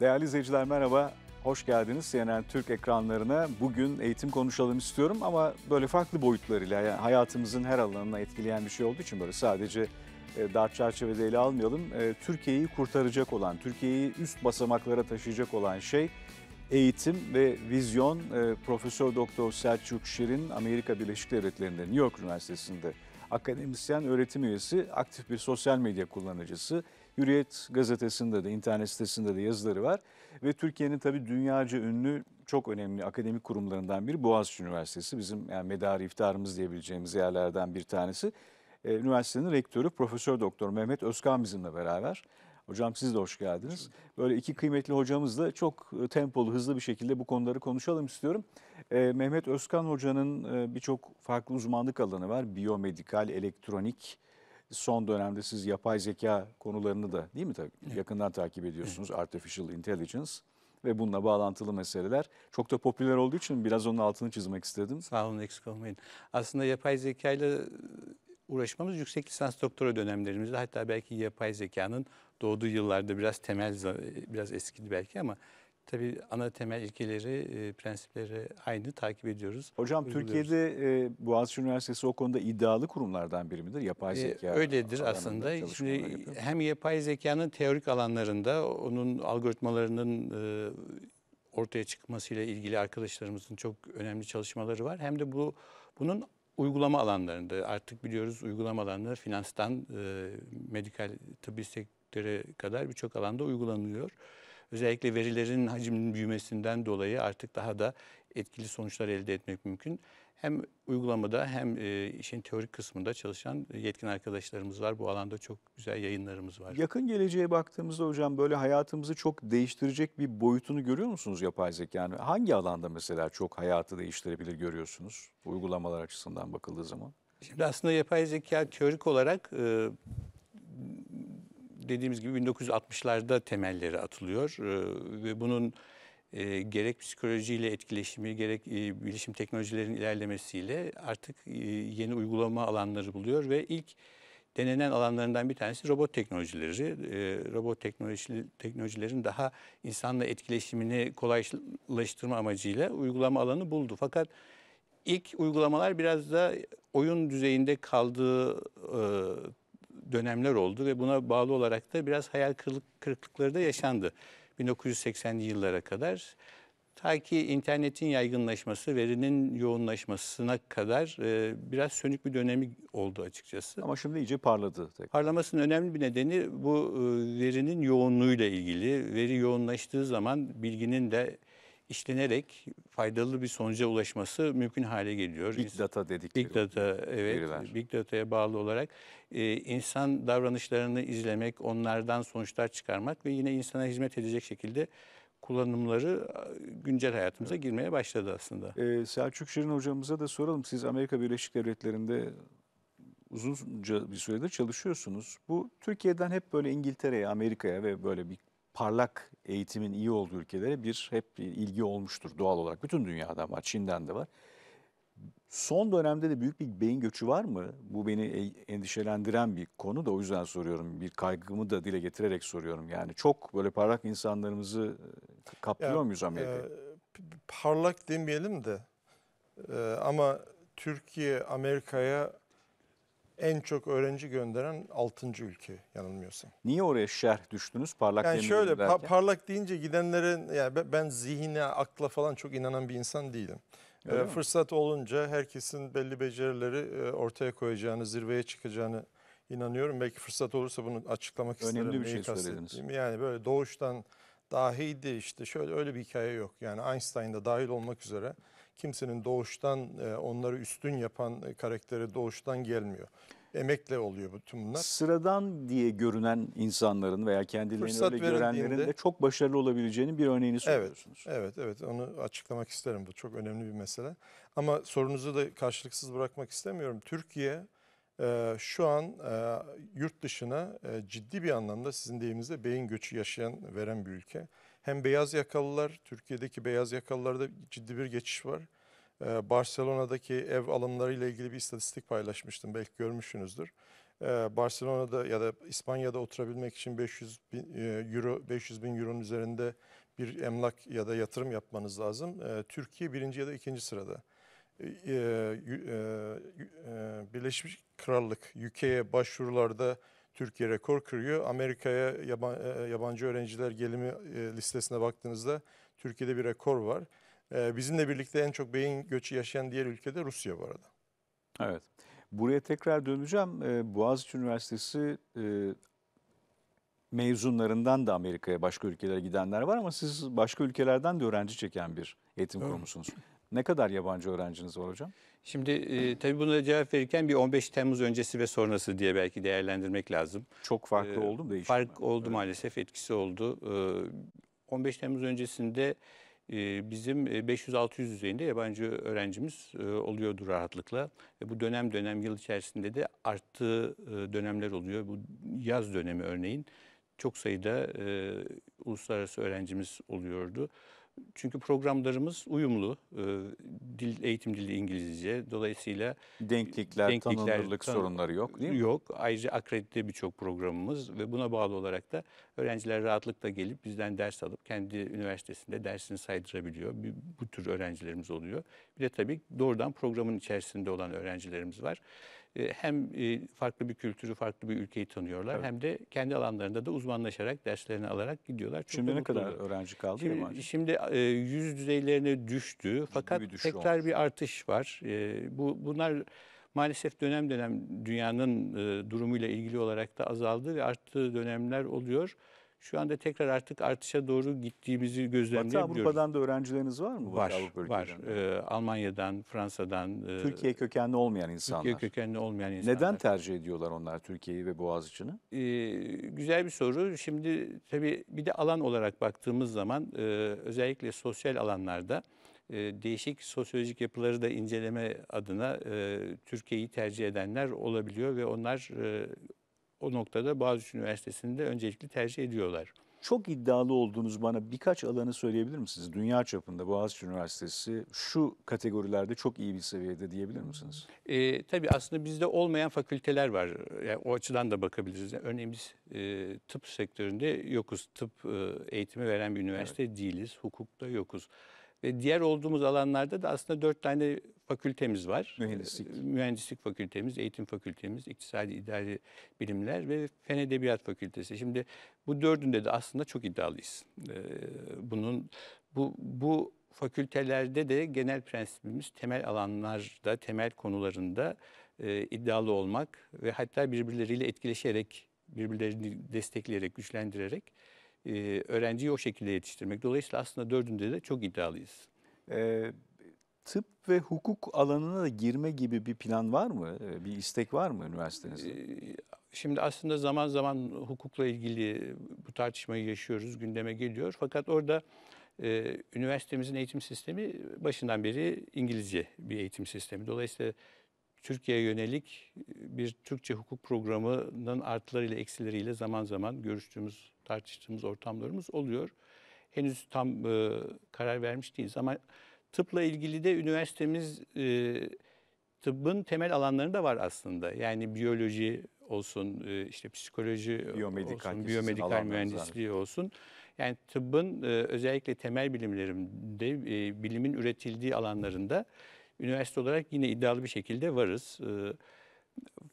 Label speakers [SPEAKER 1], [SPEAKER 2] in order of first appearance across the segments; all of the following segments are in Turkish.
[SPEAKER 1] Değerli izleyiciler merhaba, hoş geldiniz CNN Türk ekranlarına. Bugün eğitim konuşalım istiyorum ama böyle farklı boyutlarıyla yani hayatımızın her alanına etkileyen bir şey olduğu için böyle sadece e, dar çerçevede ele almayalım. E, Türkiye'yi kurtaracak olan, Türkiye'yi üst basamaklara taşıyacak olan şey eğitim ve vizyon e, Profesör Doktor Selçuk Şirin Amerika Birleşik Devletleri'nde New York Üniversitesi'nde akademisyen öğretim üyesi, aktif bir sosyal medya kullanıcısı, Hürriyet gazetesinde de internet sitesinde de yazıları var. Ve Türkiye'nin tabii dünyaca ünlü çok önemli akademik kurumlarından biri Boğaziçi Üniversitesi. Bizim yani medarı iftarımız diyebileceğimiz yerlerden bir tanesi. Ee, üniversitenin rektörü Profesör Doktor Mehmet Özkan bizimle beraber. Hocam siz de hoş geldiniz. Böyle iki kıymetli hocamızla çok e, tempolu, hızlı bir şekilde bu konuları konuşalım istiyorum. Ee, Mehmet Özkan hocanın e, birçok farklı uzmanlık alanı var. Biyomedikal, elektronik, son dönemde siz yapay zeka konularını da değil mi tabii evet. yakından takip ediyorsunuz. Evet. Artificial Intelligence ve bununla bağlantılı meseleler çok da popüler olduğu için biraz onun altını çizmek
[SPEAKER 2] istedim. Sağ olun eksik olmayın. Aslında yapay zeka ile e, uğraşmamız yüksek lisans doktora dönemlerimizde hatta belki yapay zekanın doğduğu yıllarda biraz temel e, biraz eskidi belki ama Tabii ana temel ilkeleri, e, prensipleri aynı takip ediyoruz. Hocam Türkiye'de
[SPEAKER 1] e, Boğaziçi Üniversitesi o konuda iddialı kurumlardan biri midir? Yapay e, zeka. E, öyledir aslında.
[SPEAKER 2] Şimdi hem yapay zekanın teorik alanlarında onun algoritmalarının e, ortaya çıkmasıyla ilgili arkadaşlarımızın çok önemli çalışmaları var. Hem de bu bunun uygulama alanlarında artık biliyoruz uygulama alanları finanstan e, medikal tıbbi sektöre kadar birçok alanda uygulanıyor. Özellikle verilerin hacminin büyümesinden dolayı artık daha da etkili sonuçlar elde etmek mümkün. Hem uygulamada hem e, işin teorik kısmında çalışan yetkin arkadaşlarımız var. Bu alanda çok güzel yayınlarımız var.
[SPEAKER 1] Yakın geleceğe baktığımızda hocam böyle hayatımızı çok değiştirecek bir boyutunu görüyor musunuz yapay zeka? Yani hangi alanda mesela çok hayatı değiştirebilir görüyorsunuz uygulamalar açısından bakıldığı zaman?
[SPEAKER 2] Şimdi aslında yapay zeka teorik olarak e, dediğimiz gibi 1960'larda temelleri atılıyor e, ve bunun e, gerek psikolojiyle etkileşimi gerek e, bilişim teknolojilerin ilerlemesiyle artık e, yeni uygulama alanları buluyor ve ilk denenen alanlarından bir tanesi robot teknolojileri. E, robot teknoloji, teknolojilerin daha insanla etkileşimini kolaylaştırma amacıyla uygulama alanı buldu. Fakat ilk uygulamalar biraz da oyun düzeyinde kaldığı e, dönemler oldu ve buna bağlı olarak da biraz hayal kırıklık, kırıklıkları da yaşandı. 1980'li yıllara kadar ta ki internetin yaygınlaşması, verinin yoğunlaşmasına kadar e, biraz sönük bir dönemi oldu açıkçası. Ama şimdi iyice parladı. Tekrar. Parlamasının önemli bir nedeni bu e, verinin yoğunluğuyla ilgili. Veri yoğunlaştığı zaman bilginin de işlenerek faydalı bir sonuca ulaşması mümkün hale geliyor. Big data dedikleri. Big data, evet. Veriler. Big data'ya bağlı olarak e, insan davranışlarını izlemek, onlardan sonuçlar çıkarmak ve yine insana hizmet edecek şekilde kullanımları güncel hayatımıza evet. girmeye başladı aslında. Ee, Selçuk Şirin
[SPEAKER 1] hocamıza da soralım. Siz Amerika Birleşik Devletleri'nde uzunca bir süredir çalışıyorsunuz. Bu Türkiye'den hep böyle İngiltere'ye, Amerika'ya ve böyle bir parlak eğitimin iyi olduğu ülkelere bir hep bir ilgi olmuştur doğal olarak. Bütün dünyada var, Çin'den de var. Son dönemde de büyük bir beyin göçü var mı? Bu beni e, endişelendiren bir konu da o yüzden soruyorum. Bir kaygımı da dile getirerek soruyorum. Yani çok böyle parlak insanlarımızı e, kaplıyor ya, muyuz Amerika? E,
[SPEAKER 3] parlak demeyelim de e, ama Türkiye Amerika'ya en çok öğrenci gönderen 6. ülke yanılmıyorsam. Niye oraya şer düştünüz parlak Yani şöyle pa- derken? parlak deyince gidenlerin yani ben zihine, akla falan çok inanan bir insan değilim. Öyle ee, fırsat olunca herkesin belli becerileri e, ortaya koyacağını, zirveye çıkacağını inanıyorum. Belki fırsat olursa bunu açıklamak Önemli isterim. Önemli bir Neyi şey söylediniz. Yani böyle doğuştan dahiydi işte şöyle öyle bir hikaye yok. Yani Einstein da dahil olmak üzere kimsenin doğuştan e, onları üstün yapan e, karakteri doğuştan gelmiyor. Emekle oluyor bütün bunlar.
[SPEAKER 1] Sıradan diye görünen insanların veya kendilerini Fırsat öyle görenlerin de
[SPEAKER 3] çok başarılı olabileceğinin bir örneğini söylüyorsunuz. Evet, evet, evet. Onu açıklamak isterim. Bu çok önemli bir mesele. Ama sorunuzu da karşılıksız bırakmak istemiyorum. Türkiye e, şu an yurt dışına ciddi bir anlamda sizin deyiminizde beyin göçü yaşayan veren bir ülke hem beyaz yakalılar, Türkiye'deki beyaz yakalılarda ciddi bir geçiş var. Ee, Barcelona'daki ev alımları ile ilgili bir istatistik paylaşmıştım. Belki görmüşsünüzdür. Ee, Barcelona'da ya da İspanya'da oturabilmek için 500 bin e, euro, 500 bin euronun üzerinde bir emlak ya da yatırım yapmanız lazım. Ee, Türkiye birinci ya da ikinci sırada. Ee, e, e, e, Birleşmiş Krallık, UK'ye başvurularda Türkiye rekor kırıyor. Amerika'ya e, e, yabancı öğrenciler gelimi e, listesine baktığınızda Türkiye'de bir rekor var. Bizimle birlikte en çok beyin göçü yaşayan diğer ülke de Rusya bu arada.
[SPEAKER 1] Evet. Buraya tekrar döneceğim. Boğaziçi Üniversitesi mezunlarından da Amerika'ya başka ülkelere gidenler var ama siz başka ülkelerden de öğrenci çeken bir eğitim evet. kurumusunuz. Ne kadar yabancı öğrenciniz
[SPEAKER 2] var hocam? Şimdi e, tabii buna cevap verirken bir 15 Temmuz öncesi ve sonrası diye belki değerlendirmek lazım. Çok farklı e, oldu mu değişim? Fark oldu evet. maalesef etkisi oldu. E, 15 Temmuz öncesinde e, bizim 500-600 e, düzeyinde yabancı öğrencimiz e, oluyordu rahatlıkla. E, bu dönem dönem yıl içerisinde de arttığı e, dönemler oluyor. Bu yaz dönemi örneğin çok sayıda e, uluslararası öğrencimiz oluyordu. Çünkü programlarımız uyumlu. E, dil eğitim dili İngilizce. Dolayısıyla denklikler, denklikler tanınırlık tan sorunları yok değil mi? Yok. Ayrıca akredite birçok programımız ve buna bağlı olarak da öğrenciler rahatlıkla gelip bizden ders alıp kendi üniversitesinde dersini saydırabiliyor. Bir, bu tür öğrencilerimiz oluyor. Bir de tabii doğrudan programın içerisinde olan öğrencilerimiz var. E, hem e, farklı bir kültürü, farklı bir ülkeyi tanıyorlar evet. hem de kendi alanlarında da uzmanlaşarak, derslerini alarak gidiyorlar. Çok şimdi ne kadar öğrenci kaldı şimdi, Şimdi e, yüz düzeylerine düştü fakat bir tekrar olmuş. bir artış var. Bu Bunlar maalesef dönem dönem dünyanın durumuyla ilgili olarak da azaldı ve arttığı dönemler oluyor. Şu anda tekrar artık artışa doğru gittiğimizi gözlemleyebiliyoruz. Batı Avrupa'dan da öğrencileriniz var mı? Var, Batı Avrupa var. Ee, Almanya'dan, Fransa'dan. E, Türkiye
[SPEAKER 1] kökenli olmayan
[SPEAKER 2] insanlar. Türkiye kökenli olmayan insanlar. Neden tercih ediyorlar onlar Türkiye'yi
[SPEAKER 1] ve Boğaziçi'ni?
[SPEAKER 2] Ee, güzel bir soru. Şimdi tabii bir de alan olarak baktığımız zaman e, özellikle sosyal alanlarda e, değişik sosyolojik yapıları da inceleme adına e, Türkiye'yi tercih edenler olabiliyor ve onlar e, o noktada Boğaziçi Üniversitesi'ni de öncelikli tercih ediyorlar.
[SPEAKER 1] Çok iddialı olduğunuz bana birkaç alanı söyleyebilir misiniz? Dünya çapında Boğaziçi Üniversitesi şu kategorilerde çok iyi bir seviyede diyebilir misiniz?
[SPEAKER 2] E, tabii aslında bizde olmayan fakülteler var. Yani o açıdan da bakabiliriz. Örneğin biz e, tıp sektöründe yokuz. Tıp e, eğitimi veren bir üniversite evet. değiliz. Hukukta yokuz. Ve diğer olduğumuz alanlarda da aslında dört tane fakültemiz var. Mühendislik. Ee, mühendislik fakültemiz, eğitim fakültemiz, iktisadi idari bilimler ve fen edebiyat fakültesi. Şimdi bu dördünde de aslında çok iddialıyız. Ee, bunun bu, bu fakültelerde de genel prensibimiz temel alanlarda, temel konularında e, iddialı olmak ve hatta birbirleriyle etkileşerek, birbirlerini destekleyerek, güçlendirerek e, öğrenciyi o şekilde yetiştirmek. Dolayısıyla aslında dördünde de çok iddialıyız. E,
[SPEAKER 1] tıp ve hukuk alanına da girme gibi bir plan var mı? E, bir istek var mı üniversitenizde? E,
[SPEAKER 2] şimdi aslında zaman zaman hukukla ilgili bu tartışmayı yaşıyoruz, gündeme geliyor. Fakat orada e, üniversitemizin eğitim sistemi başından beri İngilizce bir eğitim sistemi. Dolayısıyla Türkiye'ye yönelik bir Türkçe hukuk programının artılarıyla eksileriyle zaman zaman görüştüğümüz tartıştığımız ortamlarımız oluyor. Henüz tam e, karar vermiş değiliz ama tıpla ilgili de üniversitemiz e, tıbbın temel alanları da var aslında. Yani biyoloji olsun, e, işte psikoloji biyomedikal olsun, biyomedikal mühendisliği olsun. Yani tıbbın e, özellikle temel bilimlerinde, e, bilimin üretildiği alanlarında üniversite olarak yine iddialı bir şekilde varız. E,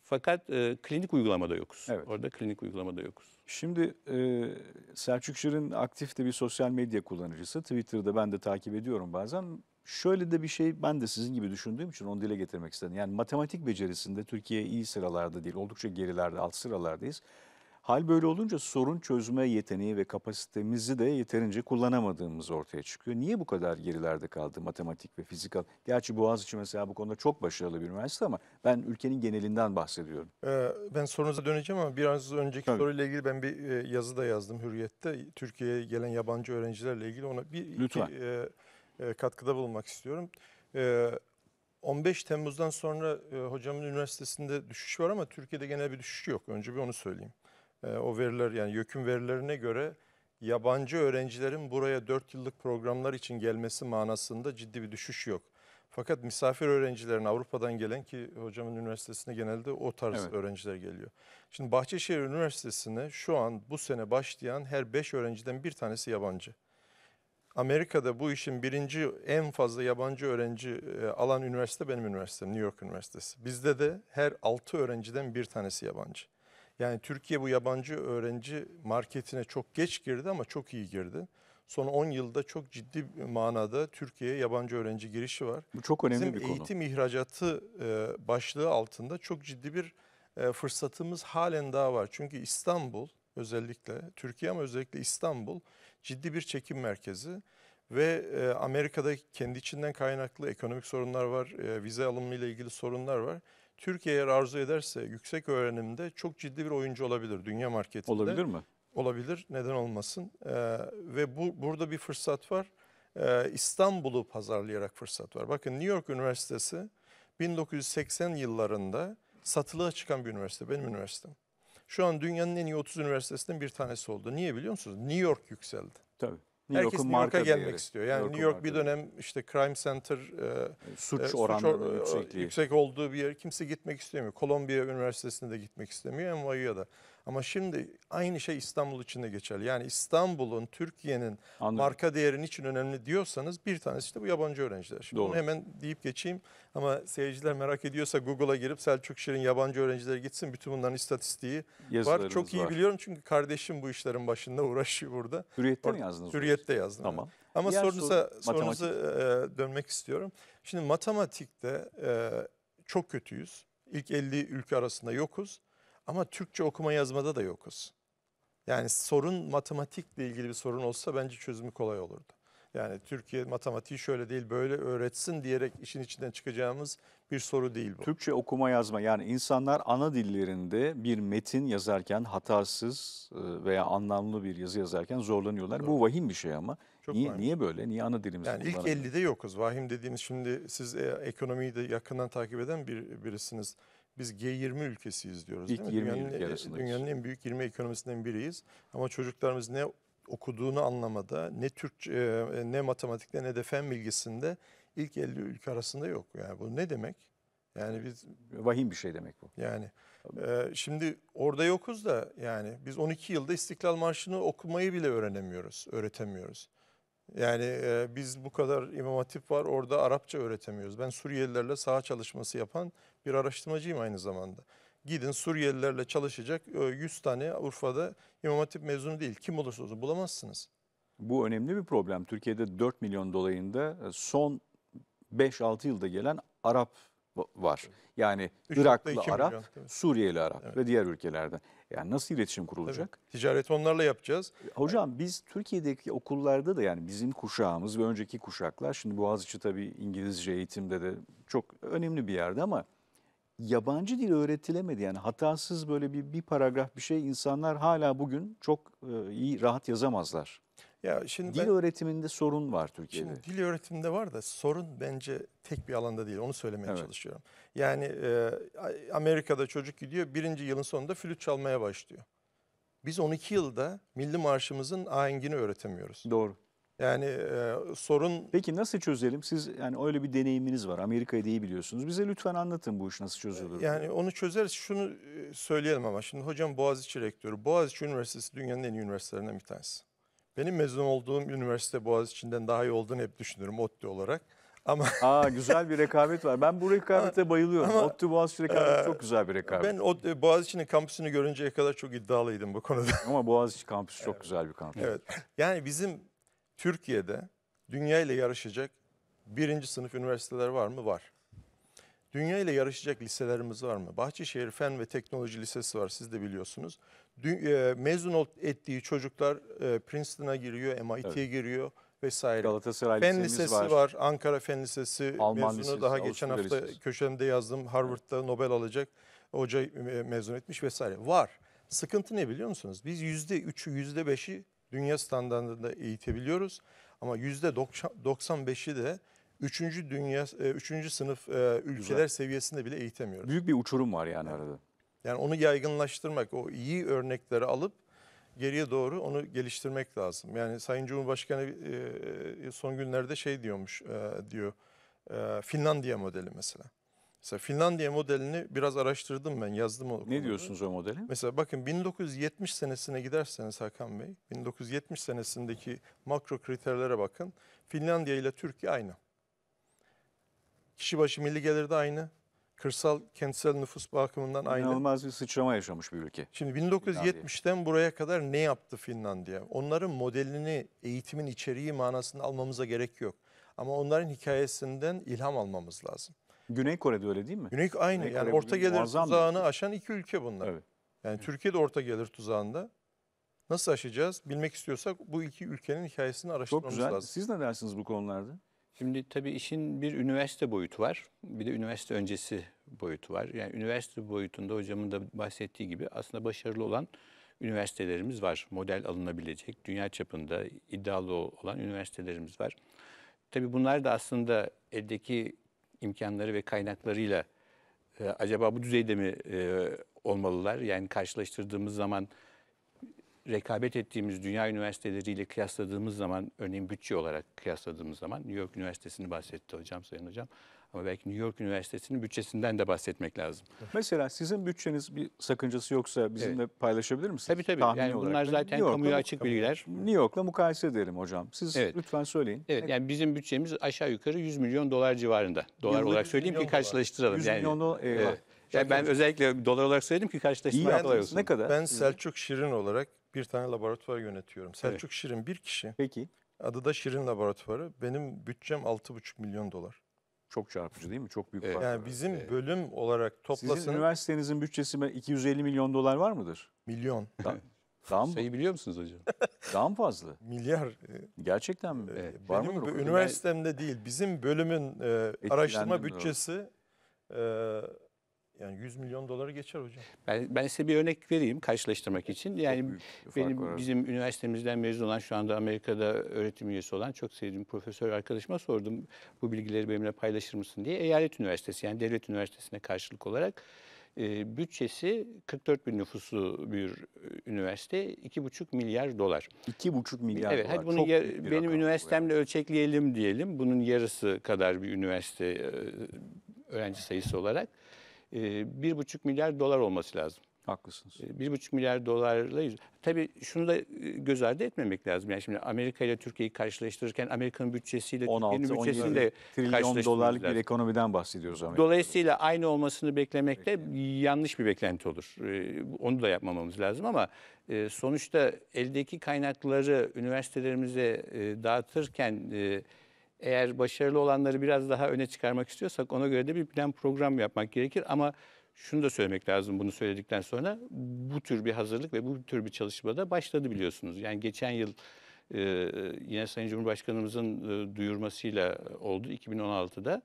[SPEAKER 2] fakat e, klinik uygulamada yokuz. Evet. Orada klinik uygulamada yokuz.
[SPEAKER 1] Şimdi e, Selçuk Şirin aktif de bir sosyal medya kullanıcısı. Twitter'da ben de takip ediyorum bazen. Şöyle de bir şey ben de sizin gibi düşündüğüm için onu dile getirmek istedim. Yani matematik becerisinde Türkiye iyi sıralarda değil, oldukça gerilerde, alt sıralardayız. Hal böyle olunca sorun çözme yeteneği ve kapasitemizi de yeterince kullanamadığımız ortaya çıkıyor. Niye bu kadar gerilerde kaldı matematik ve fizikal? Gerçi Boğaziçi mesela bu konuda çok başarılı bir üniversite ama ben ülkenin genelinden bahsediyorum.
[SPEAKER 3] Ee, ben sorunuza döneceğim ama biraz önceki Tabii. soruyla ilgili ben bir e, yazı da yazdım Hürriyet'te. Türkiye'ye gelen yabancı öğrencilerle ilgili ona bir Iki, e, e, katkıda bulunmak istiyorum. E, 15 Temmuz'dan sonra e, hocamın üniversitesinde düşüş var ama Türkiye'de genel bir düşüş yok. Önce bir onu söyleyeyim. Ee, o veriler yani YÖK'ün verilerine göre yabancı öğrencilerin buraya 4 yıllık programlar için gelmesi manasında ciddi bir düşüş yok. Fakat misafir öğrencilerin Avrupa'dan gelen ki hocamın üniversitesine genelde o tarz evet. öğrenciler geliyor. Şimdi Bahçeşehir Üniversitesi'ne şu an bu sene başlayan her 5 öğrenciden bir tanesi yabancı. Amerika'da bu işin birinci en fazla yabancı öğrenci e, alan üniversite benim üniversitem New York Üniversitesi. Bizde de her 6 öğrenciden bir tanesi yabancı. Yani Türkiye bu yabancı öğrenci marketine çok geç girdi ama çok iyi girdi. Son 10 yılda çok ciddi manada Türkiye'ye yabancı öğrenci girişi var. Bu çok önemli Bizim bir konu. eğitim ihracatı e, başlığı altında çok ciddi bir e, fırsatımız halen daha var. Çünkü İstanbul özellikle Türkiye ama özellikle İstanbul ciddi bir çekim merkezi ve e, Amerika'da kendi içinden kaynaklı ekonomik sorunlar var, vize alımı ile ilgili sorunlar var. Türkiye eğer arzu ederse yüksek öğrenimde çok ciddi bir oyuncu olabilir dünya marketinde. Olabilir mi? Olabilir. Neden olmasın? Ee, ve bu burada bir fırsat var. Ee, İstanbul'u pazarlayarak fırsat var. Bakın New York Üniversitesi 1980 yıllarında satılığa çıkan bir üniversite. Benim üniversitem. Şu an dünyanın en iyi 30 üniversitesinden bir tanesi oldu. Niye biliyor musunuz? New York yükseldi. Tabii. New Herkes New York'a gelmek değeri. istiyor. Yani New, New York bir dönem işte crime center e, suç, e, suç oranlarının or e, yüksek olduğu bir yer kimse gitmek istemiyor. Kolombiya Üniversitesi'nde de gitmek istemiyor, NYU'ya da. Ama şimdi aynı şey İstanbul için de geçerli. Yani İstanbul'un, Türkiye'nin Anladım. marka değerinin için önemli diyorsanız bir tanesi de bu yabancı öğrenciler. Şimdi Doğru. bunu hemen deyip geçeyim ama seyirciler merak ediyorsa Google'a girip Selçuk Şirin yabancı öğrencileri gitsin. Bütün bunların istatistiği var. Çok iyi var. biliyorum çünkü kardeşim bu işlerin başında uğraşıyor burada. Hürriyet'te mi yazdınız? Hürriyet'te yazdım. Tamam. Evet. Ama Diğer sorunuza, soru, sorunuza e, dönmek istiyorum. Şimdi matematikte e, çok kötüyüz. İlk 50 ülke arasında yokuz. Ama Türkçe okuma yazmada da yokuz. Yani sorun matematikle ilgili bir sorun olsa bence çözümü kolay olurdu. Yani Türkiye matematiği şöyle değil böyle öğretsin diyerek işin içinden çıkacağımız bir soru değil bu.
[SPEAKER 1] Türkçe okuma yazma yani insanlar ana dillerinde bir metin yazarken hatasız e, veya anlamlı bir yazı yazarken zorlanıyorlar. Doğru. Bu vahim bir şey ama. Çok niye, niye böyle? Niye ana dilimizde? Yani ilk 50'de
[SPEAKER 3] yokuz. Vahim dediğiniz şimdi siz e, ekonomiyi de yakından takip eden bir birisiniz. Biz G20 ülkesiyiz diyoruz İlk değil mi? 20 dünyanın, ülke e, arasındayız. Dünyanın en büyük 20 ekonomisinden biriyiz. Ama çocuklarımız ne okuduğunu anlamada ne Türkçe e, ne matematikte ne de fen bilgisinde ilk 50 ülke arasında yok. Yani bu ne demek? Yani biz vahim bir şey demek bu. Yani e, şimdi orada yokuz da yani biz 12 yılda İstiklal Marşı'nı okumayı bile öğrenemiyoruz, öğretemiyoruz. Yani e, biz bu kadar İmam Hatip var orada Arapça öğretemiyoruz. Ben Suriyelilerle saha çalışması yapan bir araştırmacıyım aynı zamanda. Gidin Suriyelilerle çalışacak 100 e, tane Urfa'da İmam Hatip mezunu değil. Kim olursa olsun bulamazsınız. Bu önemli bir problem. Türkiye'de 4 milyon dolayında e, son 5-6 yılda gelen
[SPEAKER 1] Arap var. Yani Iraklı Arap, milyon, Suriyeli Arap evet. ve diğer ülkelerden. Yani nasıl iletişim kurulacak?
[SPEAKER 3] Tabii. Ticareti onlarla yapacağız.
[SPEAKER 1] E, hocam biz Türkiye'deki okullarda da yani bizim kuşağımız ve önceki kuşaklar şimdi Boğaziçi tabii İngilizce eğitimde de çok önemli bir yerde ama yabancı dil öğretilemedi. Yani hatasız böyle bir, bir paragraf bir şey insanlar hala bugün çok e, iyi rahat yazamazlar. Ya şimdi dil ben, öğretiminde sorun var Türkiye'de. Şimdi
[SPEAKER 3] dil öğretiminde var da sorun bence tek bir alanda değil. Onu söylemeye evet. çalışıyorum. Yani e, Amerika'da çocuk gidiyor birinci yılın sonunda flüt çalmaya başlıyor. Biz 12 yılda milli marşımızın ahengini öğretemiyoruz. Doğru. Yani e, sorun... Peki nasıl çözelim? Siz yani öyle bir deneyiminiz var. Amerika'yı da iyi
[SPEAKER 1] biliyorsunuz. Bize lütfen anlatın bu iş nasıl çözülür? Yani
[SPEAKER 3] onu çözeriz. Şunu e, söyleyelim ama şimdi hocam Boğaziçi rektörü. Boğaziçi Üniversitesi dünyanın en iyi üniversitelerinden bir tanesi. Benim mezun olduğum üniversite Boğaziçi'nden daha iyi olduğunu hep düşünürüm ODTÜ olarak. Ama Aa güzel bir rekabet var. Ben bu rekabete bayılıyorum. Ama, ODTÜ Boğaziçi rekabeti e, çok güzel bir rekabet. Ben ODTÜ e, Boğaziçi'nin kampüsünü görünceye kadar çok iddialıydım bu konuda. Ama Boğaziçi kampüsü çok güzel bir kampüs. Evet. Yani bizim Türkiye'de dünya ile yarışacak birinci sınıf üniversiteler var mı? Var. Dünya ile yarışacak liselerimiz var mı? Bahçeşehir Fen ve Teknoloji Lisesi var siz de biliyorsunuz. Dün, e, mezun ettiği çocuklar e, Princeton'a giriyor, MIT'ye evet. giriyor vesaire. Galatasaray Fen Lisesi var. var. Ankara Fen Lisesi Alman mezunu Lisesi, daha Avusturya geçen hafta Lisesi. köşemde yazdım. Harvard'da Nobel alacak hoca e, mezun etmiş vesaire. Var. Sıkıntı ne biliyor musunuz? Biz %3'ü %5'i dünya standartında eğitebiliyoruz. Ama yüzde %95'i de üçüncü dünya e, üçüncü sınıf e, ülkeler Güzel. seviyesinde bile eğitemiyoruz.
[SPEAKER 1] Büyük bir uçurum var yani arada.
[SPEAKER 3] Yani onu yaygınlaştırmak, o iyi örnekleri alıp geriye doğru onu geliştirmek lazım. Yani Sayın Cumhurbaşkanı e, son günlerde şey diyormuş diyor. Finlandiya modeli mesela. Mesela Finlandiya modelini biraz araştırdım ben, yazdım o. Ne konuda. diyorsunuz o modele? Mesela bakın 1970 senesine giderseniz Hakan Bey, 1970 senesindeki makro kriterlere bakın. Finlandiya ile Türkiye aynı. Kişi başı milli gelir de aynı. Kırsal kentsel nüfus bakımından aynı. İnanılmaz
[SPEAKER 1] bir sıçrama yaşamış bir ülke. Şimdi 1970'ten
[SPEAKER 3] buraya kadar ne yaptı Finlandiya? Onların modelini, eğitimin içeriği manasında almamıza gerek yok. Ama onların hikayesinden ilham almamız lazım. Güney Kore'de öyle değil mi? Güney aynı. Güney yani orta gelir tuzağını aşan iki ülke bunlar. Evet. Yani de orta gelir tuzağında nasıl aşacağız? Bilmek istiyorsak bu iki ülkenin hikayesini araştırmamız lazım. Çok güzel. Lazım.
[SPEAKER 2] Siz ne dersiniz bu konularda? Şimdi tabii işin bir üniversite boyutu var. Bir de üniversite öncesi boyutu var. Yani üniversite boyutunda hocamın da bahsettiği gibi aslında başarılı olan üniversitelerimiz var. Model alınabilecek, dünya çapında iddialı olan üniversitelerimiz var. Tabii bunlar da aslında eldeki imkanları ve kaynaklarıyla e, acaba bu düzeyde mi e, olmalılar? Yani karşılaştırdığımız zaman rekabet ettiğimiz dünya üniversiteleriyle kıyasladığımız zaman, örneğin bütçe olarak kıyasladığımız zaman New York Üniversitesi'ni bahsetti hocam, Sayın Hocam. Ama belki New York Üniversitesi'nin bütçesinden de bahsetmek lazım.
[SPEAKER 1] Mesela sizin bütçeniz bir sakıncası yoksa bizimle evet.
[SPEAKER 2] paylaşabilir misiniz? Tabii tabii. Tahmini yani olarak. bunlar zaten kamuya açık bilgiler. New York'la mukayese edelim hocam. Siz evet. lütfen söyleyin. Evet, yani bizim bütçemiz aşağı yukarı 100 milyon dolar civarında. Dolar Yıllık olarak söyleyeyim ki karşılaştıralım. 100 yani, milyon dolar. Evet. Yani ben özellikle dolar olarak söyledim ki karşılaştırma kolay olsun. Ne kadar? Ben
[SPEAKER 3] Selçuk Şirin olarak bir tane laboratuvar yönetiyorum. Selçuk evet. Şirin bir kişi. Peki. Adı da Şirin Laboratuvarı. Benim bütçem 6,5 milyon dolar. Çok çarpıcı değil mi? Çok büyük fark. Yani var. bizim evet. bölüm olarak toplasın. Sizin
[SPEAKER 1] üniversitenizin bütçesi 250 milyon dolar var mıdır?
[SPEAKER 3] Milyon. Daha, daha mı? Sayı biliyor musunuz hocam? Daha mı fazla?
[SPEAKER 1] Milyar. E,
[SPEAKER 3] Gerçekten mi? Evet. Var Benim mıdır? Şey? üniversitemde değil. Bizim bölümün e, araştırma bütçesi... E, yani 100 milyon doları geçer hocam.
[SPEAKER 2] Ben, ben size bir örnek vereyim karşılaştırmak için. Yani benim var. bizim üniversitemizden mezun olan şu anda Amerika'da öğretim üyesi olan çok sevdiğim profesör arkadaşıma sordum. Bu bilgileri benimle paylaşır mısın diye. Eyalet Üniversitesi yani devlet üniversitesine karşılık olarak e, bütçesi 44 bin nüfuslu bir üniversite 2,5 milyar dolar.
[SPEAKER 1] 2,5 milyar evet, dolar. Hadi bunu yer, benim
[SPEAKER 2] üniversitemle yani. ölçekleyelim diyelim. Bunun yarısı kadar bir üniversite e, öğrenci sayısı olarak. Ee, bir buçuk milyar dolar olması lazım. Haklısınız. Ee, bir buçuk milyar dolarla tabii şunu da e, göz ardı etmemek lazım. Yani şimdi Amerika ile Türkiye'yi karşılaştırırken Amerika'nın bütçesiyle Türkiye'nin bütçesini trilyon dolarlık lazım. bir ekonomiden bahsediyoruz Amerika'da. Dolayısıyla aynı olmasını beklemekte yanlış bir beklenti olur. Ee, onu da yapmamamız lazım ama e, sonuçta eldeki kaynakları üniversitelerimize e, dağıtırken eğer başarılı olanları biraz daha öne çıkarmak istiyorsak ona göre de bir plan program yapmak gerekir. Ama şunu da söylemek lazım bunu söyledikten sonra bu tür bir hazırlık ve bu tür bir çalışma da başladı biliyorsunuz. Yani geçen yıl e, yine Sayın Cumhurbaşkanımızın e, duyurmasıyla oldu 2016'da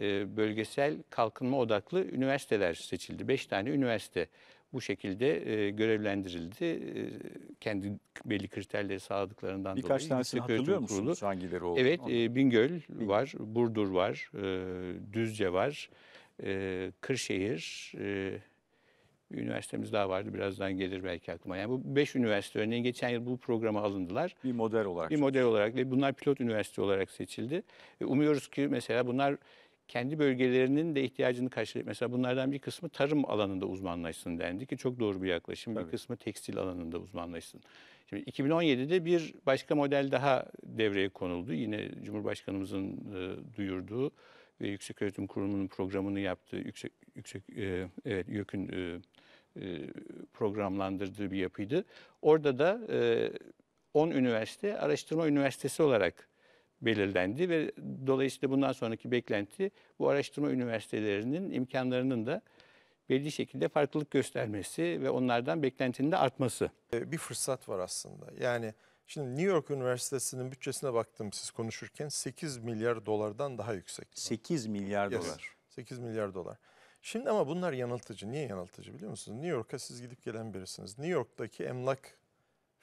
[SPEAKER 2] e, bölgesel kalkınma odaklı üniversiteler seçildi. Beş tane üniversite bu şekilde e, görevlendirildi. E, kendi belli kriterleri sağladıklarından Birkaç dolayı. Birkaç tanesini hatırlıyor musunuz kurulu. musunuz hangileri oldu? Evet, e, Bingöl, Bingöl var, Burdur var, e, Düzce var, e, Kırşehir, e, bir üniversitemiz daha vardı. Birazdan gelir belki aklıma. Yani bu beş üniversite örneğin geçen yıl bu programa alındılar. Bir model olarak. Bir model olarak ve bunlar pilot üniversite olarak seçildi. E, umuyoruz ki mesela bunlar kendi bölgelerinin de ihtiyacını karşılayıp mesela bunlardan bir kısmı tarım alanında uzmanlaşsın dendi ki çok doğru bir yaklaşım. Tabii. Bir kısmı tekstil alanında uzmanlaşsın. Şimdi 2017'de bir başka model daha devreye konuldu. Yine Cumhurbaşkanımızın e, duyurduğu ve Yüksek Öğretim Kurumu'nun programını yaptığı yüksek yüksek e, evet YÖK'ün e, e, programlandırdığı bir yapıydı. Orada da e, 10 üniversite araştırma üniversitesi olarak belirlendi ve dolayısıyla bundan sonraki beklenti bu araştırma üniversitelerinin imkanlarının da belli şekilde farklılık göstermesi ve onlardan beklentinin
[SPEAKER 3] de artması. Ee, bir fırsat var aslında. Yani şimdi New York Üniversitesi'nin bütçesine baktım siz konuşurken 8 milyar dolardan daha yüksek. 8 milyar yes. dolar. 8 milyar dolar. Şimdi ama bunlar yanıltıcı. Niye yanıltıcı biliyor musunuz? New York'a siz gidip gelen birisiniz. New York'taki emlak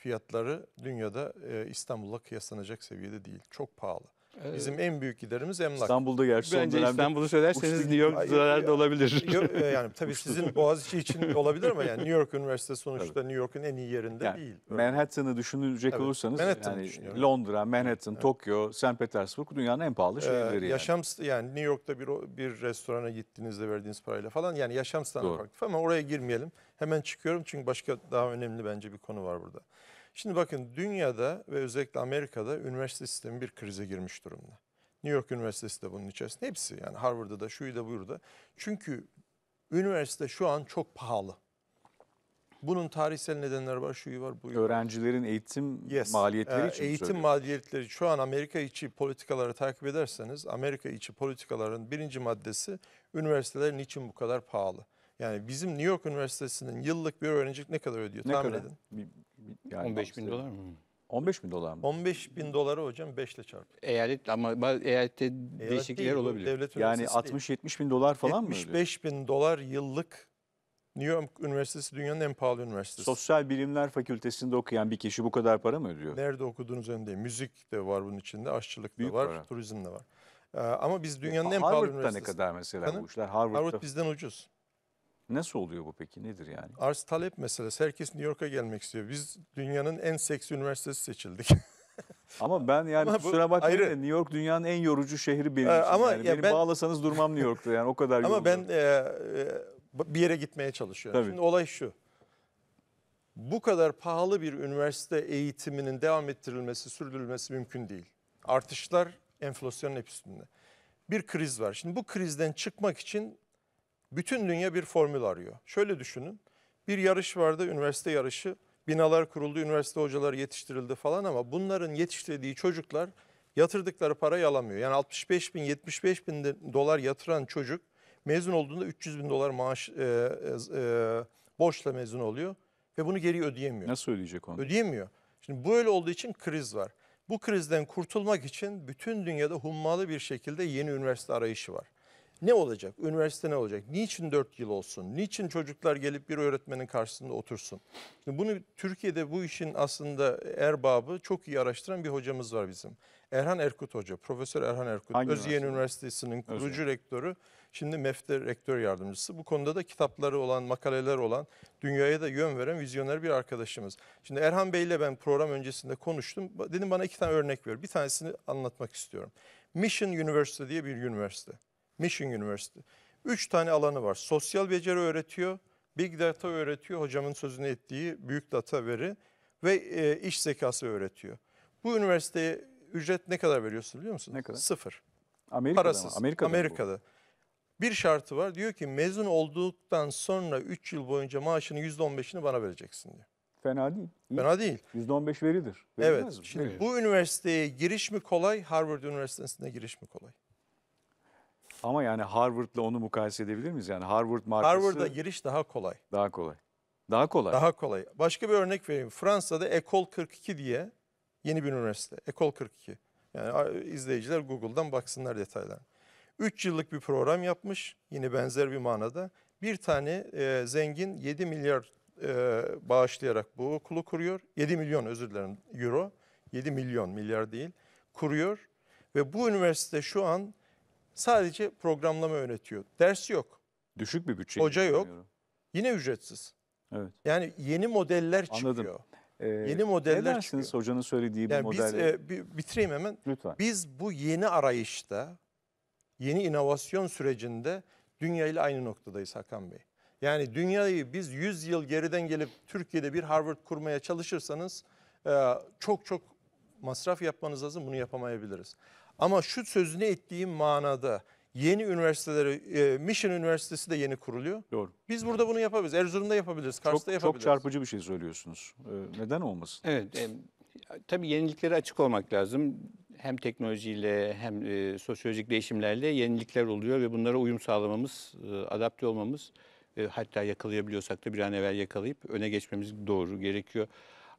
[SPEAKER 3] fiyatları dünyada e, İstanbul'la kıyaslanacak seviyede değil. Çok pahalı. Ee, Bizim en büyük giderimiz emlak. İstanbul'da gerçi Bence son İstanbul'u söylerseniz New York zararda ya, olabilir. Yani tabii sizin Boğaziçi için olabilir ama yani New York Üniversitesi sonuçta evet. New York'un en iyi yerinde yani, değil.
[SPEAKER 1] Manhattan'ı düşünecek evet. olursanız Manhattan yani Londra, Manhattan, evet. Tokyo, St. Petersburg dünyanın en pahalı ee, şehirleri. Ee, yaşam
[SPEAKER 3] yani New York'ta bir bir restorana gittiğinizde verdiğiniz parayla falan yani yaşam standartı farklı ama oraya girmeyelim. Hemen çıkıyorum çünkü başka daha önemli bence bir konu var burada. Şimdi bakın dünyada ve özellikle Amerika'da üniversite sistemi bir krize girmiş durumda. New York Üniversitesi de bunun içerisinde. Hepsi yani Harvard'da da şuyu da buyurdu. Çünkü üniversite şu an çok pahalı. Bunun tarihsel nedenleri var, şuyu var,
[SPEAKER 1] buyu. Öğrencilerin eğitim yes. maliyetleri için ee, Eğitim
[SPEAKER 3] maliyetleri şu an Amerika içi politikaları takip ederseniz Amerika içi politikaların birinci maddesi üniversitelerin için bu kadar pahalı? Yani bizim New York Üniversitesi'nin yıllık bir öğrenci ne kadar ödüyor? Ne tahmin kadar? edin.
[SPEAKER 2] Yani 15 bin dolar mı? 15 bin dolar mı?
[SPEAKER 3] 15 bin doları hocam 5 ile çarp.
[SPEAKER 2] Eyalet ama eyalette değişiklikler değil, olabilir. devlet Yani 60-70 bin dolar falan mı? 75
[SPEAKER 3] bin dolar yıllık New York Üniversitesi dünyanın en pahalı üniversitesi.
[SPEAKER 1] Sosyal bilimler fakültesinde okuyan bir kişi bu kadar para mı ödüyor?
[SPEAKER 3] Nerede okuduğunuz önemli Müzik de var bunun içinde, aşçılık Büyük da var, para. turizm de var. Ee, ama biz dünyanın en pahalı üniversitesi. Harvard'da ne kadar mesela Efendim? bu işler? Harvard'da Harvard bizden ucuz. Nasıl oluyor bu peki? Nedir yani? Arz talep meselesi. Herkes New York'a gelmek istiyor. Biz dünyanın en seks üniversitesi seçildik. Ama ben yani ama kusura bakmayın New
[SPEAKER 1] York dünyanın en yorucu şehri benim ee, için. ama yani ya beni ben, bağlasanız durmam New York'ta yani o kadar Ama ben
[SPEAKER 3] e, e, bir yere gitmeye çalışıyorum. Tabii. Şimdi olay şu. Bu kadar pahalı bir üniversite eğitiminin devam ettirilmesi, sürdürülmesi mümkün değil. Artışlar enflasyonun hep üstünde. Bir kriz var. Şimdi bu krizden çıkmak için bütün dünya bir formül arıyor. Şöyle düşünün. Bir yarış vardı, üniversite yarışı. Binalar kuruldu, üniversite hocaları yetiştirildi falan ama bunların yetiştirdiği çocuklar yatırdıkları parayı alamıyor. Yani 65 bin, 75 bin dolar yatıran çocuk mezun olduğunda 300 bin dolar maaş e, e, e, borçla mezun oluyor ve bunu geri ödeyemiyor. Nasıl ödeyecek onu? Ödeyemiyor. Şimdi bu böyle olduğu için kriz var. Bu krizden kurtulmak için bütün dünyada hummalı bir şekilde yeni üniversite arayışı var ne olacak? Üniversite ne olacak? Niçin dört yıl olsun? Niçin çocuklar gelip bir öğretmenin karşısında otursun? Şimdi bunu Türkiye'de bu işin aslında erbabı çok iyi araştıran bir hocamız var bizim. Erhan Erkut Hoca, Profesör Erhan Erkut. Hangi Özyeğin Üniversitesi'nin kurucu Özyeğin. rektörü, şimdi MEF'te rektör yardımcısı. Bu konuda da kitapları olan, makaleler olan, dünyaya da yön veren vizyoner bir arkadaşımız. Şimdi Erhan Bey ile ben program öncesinde konuştum. Dedim bana iki tane örnek ver. Bir tanesini anlatmak istiyorum. Mission University diye bir üniversite. Michigan Üniversitesi. Üç tane alanı var. Sosyal beceri öğretiyor, big data öğretiyor, hocamın sözünü ettiği büyük data veri ve e, iş zekası öğretiyor. Bu üniversiteye ücret ne kadar veriyorsun biliyor musun? Ne kadar? Sıfır. Amerika'da Parasız. Mı? Amerika'da. Amerika'da. Bir şartı var. Diyor ki mezun olduktan sonra 3 yıl boyunca maaşının %15'ini bana vereceksin diyor.
[SPEAKER 1] Fena değil. İyi. Fena değil. %15 verilir. Verilmez evet. Mi? Şimdi Verir.
[SPEAKER 3] bu üniversiteye giriş mi kolay, Harvard Üniversitesi'ne giriş mi kolay?
[SPEAKER 1] Ama yani Harvard'la onu mukayese edebilir miyiz? Yani Harvard markası Harvard'a
[SPEAKER 3] giriş daha kolay.
[SPEAKER 1] daha kolay. Daha kolay. Daha kolay.
[SPEAKER 3] Başka bir örnek vereyim. Fransa'da Ecole 42 diye yeni bir üniversite. Ecole 42. Yani izleyiciler Google'dan baksınlar detaylarına. 3 yıllık bir program yapmış yine benzer bir manada. Bir tane e, zengin 7 milyar e, bağışlayarak bu okulu kuruyor. 7 milyon özür dilerim euro. 7 milyon milyar değil. Kuruyor ve bu üniversite şu an Sadece programlama öğretiyor. Ders yok. Düşük bir bütçe. Hoca yok. Yine ücretsiz. Evet. Yani yeni modeller çıkıyor. Anladım. Ee, yeni modeller çıkıyor. hocanın söylediği yani e, bir model. Biz, e, bitireyim hemen. Lütfen. Biz bu yeni arayışta, yeni inovasyon sürecinde dünyayla aynı noktadayız Hakan Bey. Yani dünyayı biz 100 yıl geriden gelip Türkiye'de bir Harvard kurmaya çalışırsanız e, çok çok masraf yapmanız lazım bunu yapamayabiliriz. Ama şu sözünü ettiğim manada yeni üniversiteleri, e, Mission Üniversitesi de yeni kuruluyor. Doğru. Biz burada bunu yapabiliriz. Erzurum'da yapabiliriz, Kars'ta çok, yapabiliriz. Çok çarpıcı
[SPEAKER 2] bir şey söylüyorsunuz. Ee, neden olmasın? Evet, e, tabii yeniliklere açık olmak lazım. Hem teknolojiyle hem e, sosyolojik değişimlerle yenilikler oluyor ve bunlara uyum sağlamamız, e, adapte olmamız, e, hatta yakalayabiliyorsak da bir an evvel yakalayıp öne geçmemiz doğru gerekiyor.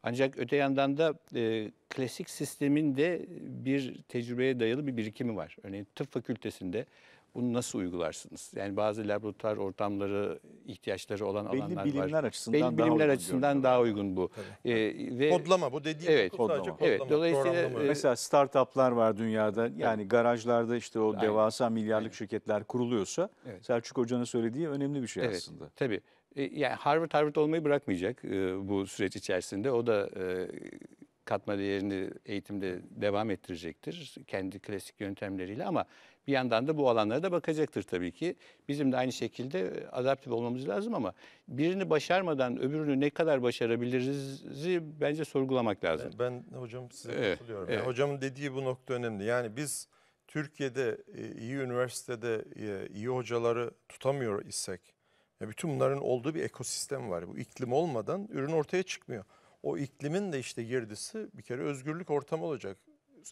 [SPEAKER 2] Ancak öte yandan da e, klasik sistemin de bir tecrübeye dayalı bir birikimi var. Örneğin tıp fakültesinde bunu nasıl uygularsınız? Yani bazı laboratuvar ortamları, ihtiyaçları olan Belli alanlar bilimler var. Bilimler açısından Belli daha bilimler açısından daha uygun bu. Tabii. Ee,
[SPEAKER 3] ve kodlama bu dediğim evet, kodlama. sadece kodlama. Evet, dolayısıyla e, mesela
[SPEAKER 2] startuplar
[SPEAKER 1] var dünyada. Yani evet. garajlarda işte o Aynen. devasa milyarlık Aynen. şirketler kuruluyorsa evet. Selçuk Hoca'nın söylediği önemli bir şey evet, aslında.
[SPEAKER 2] Tabii. E, yani Harvard Harvard olmayı bırakmayacak e, bu süreç içerisinde. O da e, katma değerini eğitimde devam ettirecektir kendi klasik yöntemleriyle ama bir yandan da bu alanlara da bakacaktır tabii ki. Bizim de aynı şekilde e, adaptif olmamız lazım ama birini başarmadan öbürünü ne kadar
[SPEAKER 3] başarabiliriz'i bence sorgulamak lazım. Ben, ben hocam size evet, katılıyorum. Evet. Yani hocamın dediği bu nokta önemli. Yani biz Türkiye'de e, iyi üniversitede iyi hocaları tutamıyor isek ya bütün bunların olduğu bir ekosistem var. Bu iklim olmadan ürün ortaya çıkmıyor. O iklimin de işte girdisi bir kere özgürlük ortamı olacak.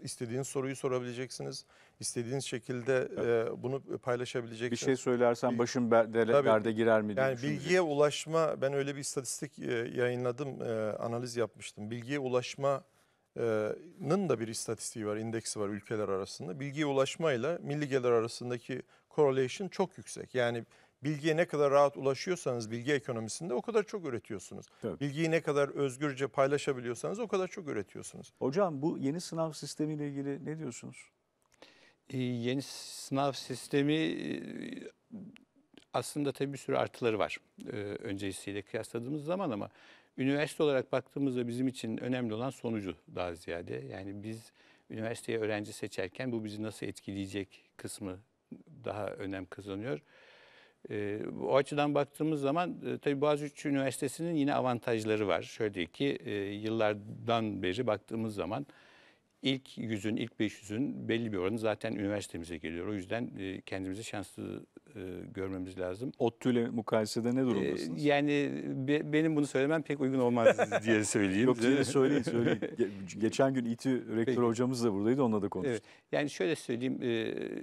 [SPEAKER 3] İstediğiniz soruyu sorabileceksiniz. İstediğiniz şekilde evet. e, bunu paylaşabileceksiniz. Bir şey söylersen
[SPEAKER 1] başım derde, girer mi diye Yani bilgiye
[SPEAKER 3] ulaşma, ben öyle bir istatistik e, yayınladım, e, analiz yapmıştım. Bilgiye ulaşmanın da bir istatistiği var, indeksi var ülkeler arasında. Bilgiye ulaşmayla milli gelir arasındaki correlation çok yüksek. Yani bilgiye ne kadar rahat ulaşıyorsanız bilgi ekonomisinde o kadar çok üretiyorsunuz. Tabii. Bilgiyi ne kadar özgürce paylaşabiliyorsanız o kadar çok üretiyorsunuz.
[SPEAKER 2] Hocam bu yeni sınav sistemiyle ilgili ne diyorsunuz? Ee, yeni sınav sistemi e, aslında tabii bir sürü artıları var ee, öncesiyle kıyasladığımız zaman ama üniversite olarak baktığımızda bizim için önemli olan sonucu daha ziyade. Yani biz üniversiteye öğrenci seçerken bu bizi nasıl etkileyecek kısmı daha önem kazanıyor. E, ee, o açıdan baktığımız zaman e, tabii Boğaziçi Üniversitesi'nin yine avantajları var. Şöyle ki e, yıllardan beri baktığımız zaman ilk yüzün, ilk 500'ün belli bir oranı zaten üniversitemize geliyor. O yüzden e, kendimizi şanslı e, görmemiz lazım.
[SPEAKER 1] ODTÜ ile mukayesede ne e, durumdasınız?
[SPEAKER 2] Yani benim bunu söylemem pek uygun olmaz diye söyleyeyim. Yok söyleyin, söyleyin.
[SPEAKER 1] Geçen gün İTÜ rektör Peki. hocamız da buradaydı, onunla da
[SPEAKER 2] konuştuk. Evet. Yani şöyle söyleyeyim,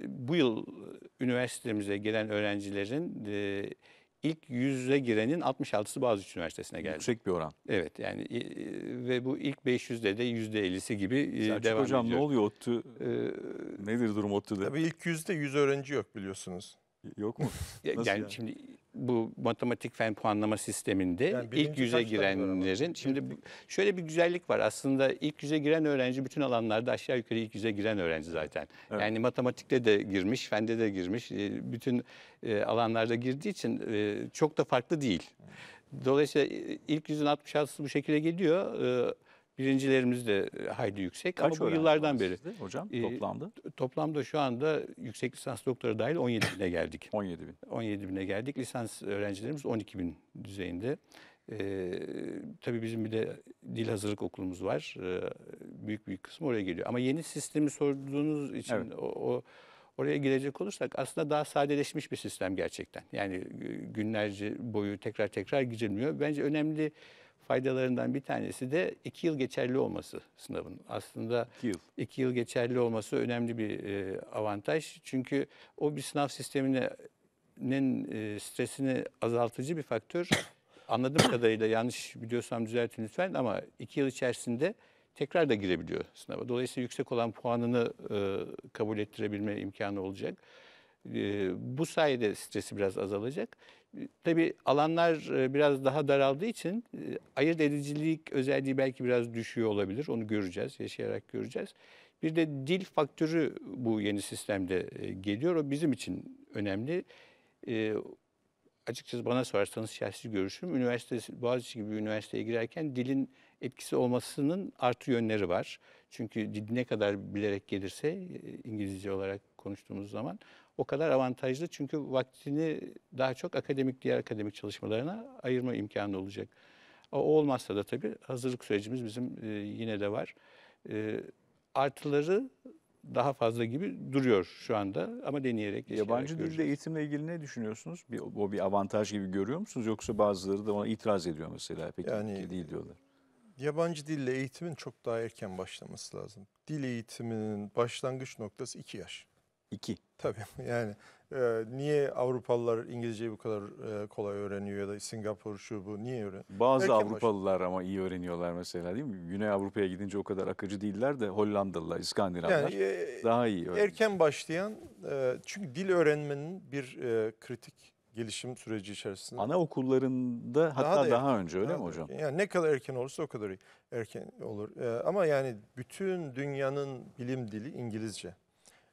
[SPEAKER 2] bu yıl üniversitemize gelen öğrencilerin İlk yüze girenin 66'sı Boğaziçi Üniversitesi'ne geldi. Yüksek bir oran. Evet yani ve bu ilk 500'de de %50'si gibi e, Selçuk devam hocam, ediyor. ne oluyor
[SPEAKER 3] ODTÜ? Ee,
[SPEAKER 2] Nedir durum ODTÜ'de? Tabii
[SPEAKER 3] ilk yüzde 100 öğrenci yok biliyorsunuz. Yok mu?
[SPEAKER 2] yani, yani şimdi bu matematik fen puanlama sisteminde yani ilk yüze girenlerin şimdi şöyle bir güzellik var aslında ilk yüze giren öğrenci bütün alanlarda aşağı yukarı ilk yüze giren öğrenci zaten evet. yani matematikte de girmiş fende de girmiş e, bütün e, alanlarda girdiği için e, çok da farklı değil dolayısıyla ilk yüzün 66'sı bu şekilde geliyor Birincilerimiz de e, hayli yüksek Kaç ama bu yıllardan beri. Sizde, hocam e, toplamda? şu anda yüksek lisans doktora dahil 17 bine geldik. 17 bin. 17 bine geldik. Lisans öğrencilerimiz 12 bin düzeyinde. Ee, tabii bizim bir de dil hazırlık okulumuz var. Ee, büyük büyük kısmı oraya geliyor. Ama yeni sistemi sorduğunuz için evet. o, o oraya girecek olursak aslında daha sadeleşmiş bir sistem gerçekten. Yani e, günlerce boyu tekrar tekrar girilmiyor. Bence önemli faydalarından bir tanesi de iki yıl geçerli olması sınavın. Aslında iki yıl, iki yıl geçerli olması önemli bir e, avantaj. Çünkü o bir sınav sistemine e, stresini azaltıcı bir faktör. Anladığım kadarıyla yanlış biliyorsam düzeltin lütfen ama iki yıl içerisinde tekrar da girebiliyor sınava. Dolayısıyla yüksek olan puanını e, kabul ettirebilme imkanı olacak. E, bu sayede stresi biraz azalacak. Tabi alanlar e, biraz daha daraldığı için e, ayırt edicilik özelliği belki biraz düşüyor olabilir. Onu göreceğiz, yaşayarak göreceğiz. Bir de dil faktörü bu yeni sistemde e, geliyor. O bizim için önemli. E, açıkçası bana sorarsanız şahsi görüşüm, üniversite, Boğaziçi gibi üniversiteye girerken dilin etkisi olmasının artı yönleri var. Çünkü dil ne kadar bilerek gelirse İngilizce olarak konuştuğumuz zaman o kadar avantajlı. Çünkü vaktini daha çok akademik diğer akademik çalışmalarına ayırma imkanı olacak. O olmazsa da tabii hazırlık sürecimiz bizim e, yine de var. E, artıları daha fazla gibi duruyor şu anda ama deneyerek. Yabancı dilde
[SPEAKER 1] eğitimle ilgili ne düşünüyorsunuz? Bir, o bir avantaj gibi görüyor musunuz yoksa bazıları da ona itiraz ediyor mesela peki yani, değil diyorlar.
[SPEAKER 3] Yabancı dille eğitimin çok daha erken başlaması lazım. Dil eğitiminin başlangıç noktası 2 yaş. 2. Tabii yani e, niye Avrupalılar İngilizceyi bu kadar e, kolay öğreniyor ya da Singapur şu bu niye öğreniyor? Bazı Erken Avrupalılar baş... ama
[SPEAKER 1] iyi öğreniyorlar mesela değil mi? Güney Avrupa'ya gidince o kadar akıcı değiller de Hollandalılar, İskandinavlar yani, e, daha iyi öğreniyor.
[SPEAKER 3] Erken başlayan e, çünkü dil öğrenmenin bir e, kritik gelişim süreci içerisinde.
[SPEAKER 1] Ana okullarında daha hatta da daha erken, önce öyle daha mi hocam?
[SPEAKER 3] Erken. Yani ne kadar erken olursa o kadar erken olur. Ee, ama yani bütün dünyanın bilim dili İngilizce.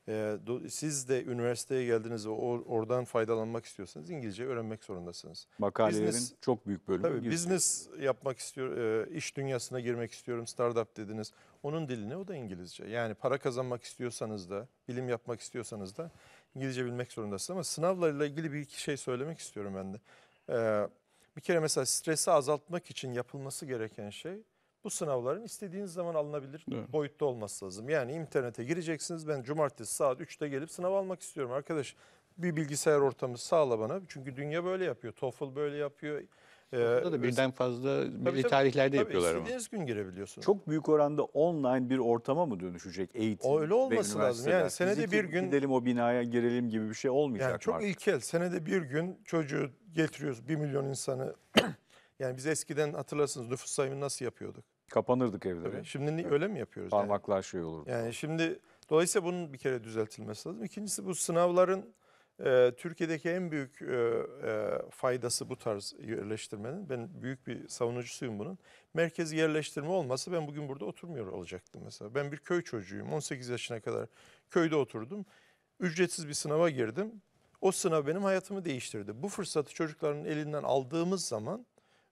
[SPEAKER 3] Ee, siz de üniversiteye geldiğinizde oradan faydalanmak istiyorsanız İngilizce öğrenmek zorundasınız. Makalelerin business, çok büyük bölümü. Tabii business yapmak istiyor, e, iş dünyasına girmek istiyorum, startup dediniz. Onun dili ne? O da İngilizce. Yani para kazanmak istiyorsanız da, bilim yapmak istiyorsanız da İngilizce bilmek zorundasınız. Ama sınavlarla ilgili bir iki şey söylemek istiyorum ben de. Ee, bir kere mesela stresi azaltmak için yapılması gereken şey bu sınavların istediğiniz zaman alınabilir evet. boyutta olması lazım. Yani internete gireceksiniz. Ben cumartesi saat 3'te gelip sınav almak istiyorum arkadaş. Bir bilgisayar ortamı sağla bana. Çünkü dünya böyle yapıyor. TOEFL böyle yapıyor. Ee, Burada da birden fazla tabii, belli tarihlerde tabii, yapıyorlar ama. gün girebiliyorsunuz.
[SPEAKER 1] Çok büyük oranda online bir ortama mı dönüşecek eğitim? O öyle olması lazım. Yani senede Biz bir gün gidelim o binaya girelim gibi bir şey olmayacak. Yani çok artık.
[SPEAKER 3] ilkel. Senede bir gün çocuğu getiriyoruz bir milyon insanı. yani biz eskiden hatırlarsınız nüfus sayımı nasıl yapıyorduk? Kapanırdık evde. Tabii. Şimdi evet. öyle mi yapıyoruz? Parmaklar yani? şey olurdu. Yani şimdi dolayısıyla bunun bir kere düzeltilmesi lazım. İkincisi bu sınavların e, Türkiye'deki en büyük e, e, faydası bu tarz yerleştirmenin. Ben büyük bir savunucusuyum bunun. Merkez yerleştirme olmasa ben bugün burada oturmuyor olacaktım mesela. Ben bir köy çocuğuyum. 18 yaşına kadar köyde oturdum. Ücretsiz bir sınava girdim. O sınav benim hayatımı değiştirdi. Bu fırsatı çocukların elinden aldığımız zaman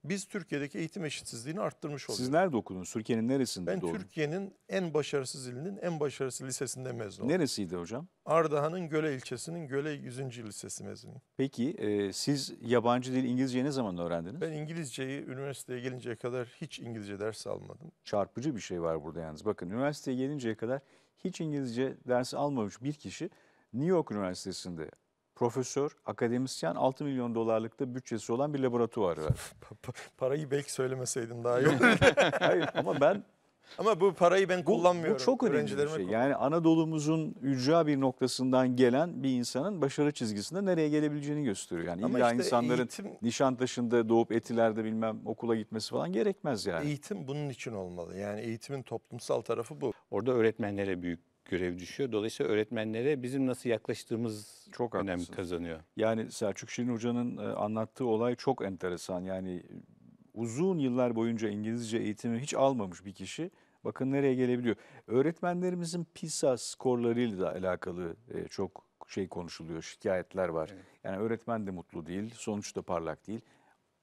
[SPEAKER 3] biz Türkiye'deki eğitim eşitsizliğini arttırmış oluyoruz. Siz
[SPEAKER 1] nerede okudunuz? Türkiye'nin neresinde Ben
[SPEAKER 3] Türkiye'nin en başarısız ilinin en başarısız lisesinde mezun oldum.
[SPEAKER 1] Neresiydi hocam?
[SPEAKER 3] Ardahan'ın Göle ilçesinin Göle 100. Lisesi mezunuyum.
[SPEAKER 1] Peki e, siz yabancı dil İngilizce ne zaman öğrendiniz?
[SPEAKER 3] Ben İngilizceyi üniversiteye gelinceye kadar hiç İngilizce ders almadım.
[SPEAKER 1] Çarpıcı bir şey var burada yalnız. Bakın üniversiteye gelinceye kadar hiç İngilizce dersi almamış bir kişi New York Üniversitesi'nde profesör, akademisyen 6 milyon dolarlık da bütçesi olan bir laboratuvar var.
[SPEAKER 3] parayı belki söylemeseydin daha iyi Hayır ama ben ama bu parayı ben kullanmıyorum. Bu, bu çok önemli bir şey.
[SPEAKER 1] Yani Anadolu'muzun yüce bir noktasından gelen bir insanın başarı çizgisinde nereye gelebileceğini gösteriyor. Yani Ama illa işte insanların eğitim, Nişantaşı'nda doğup Etiler'de bilmem okula gitmesi falan gerekmez yani.
[SPEAKER 3] Eğitim bunun için olmalı. Yani eğitimin toplumsal tarafı bu.
[SPEAKER 2] Orada öğretmenlere büyük görev düşüyor. Dolayısıyla öğretmenlere bizim nasıl yaklaştığımız çok önem haklısınız. kazanıyor.
[SPEAKER 1] Yani Selçuk Şirin Hoca'nın e, anlattığı olay çok enteresan. Yani uzun yıllar boyunca İngilizce eğitimi hiç almamış bir kişi bakın nereye gelebiliyor. Öğretmenlerimizin PISA skorlarıyla da alakalı e, çok şey konuşuluyor, şikayetler var. Evet. Yani öğretmen de mutlu değil, sonuç da parlak değil.